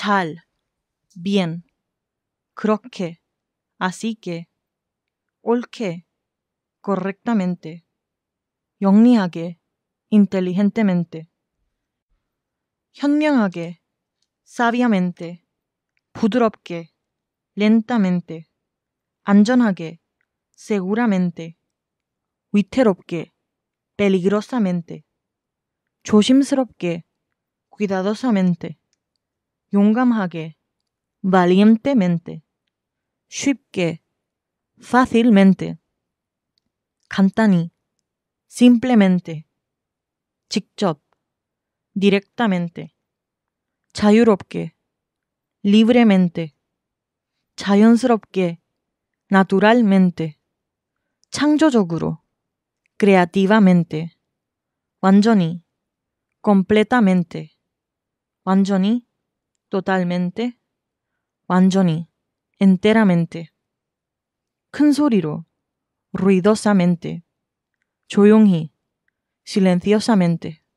chal, bien, croque, así que, olque, correctamente, 영리하게, inteligentemente, 현명하게, sabiamente, 부드럽게, lentamente, 안전하게, seguramente, 위태롭게, peligrosamente, 조심스럽게, cuidadosamente. 용감하게, valientemente, 쉽게, fácilmente, 간단히, simplemente, 직접, directamente, 자유롭게, libremente, 자연스럽게, naturalmente, 창조적으로, creativamente, 완전히, completamente, 완전히, totalmente, 완전히, enteramente, 큰 ruidosamente, 조용히, silenciosamente.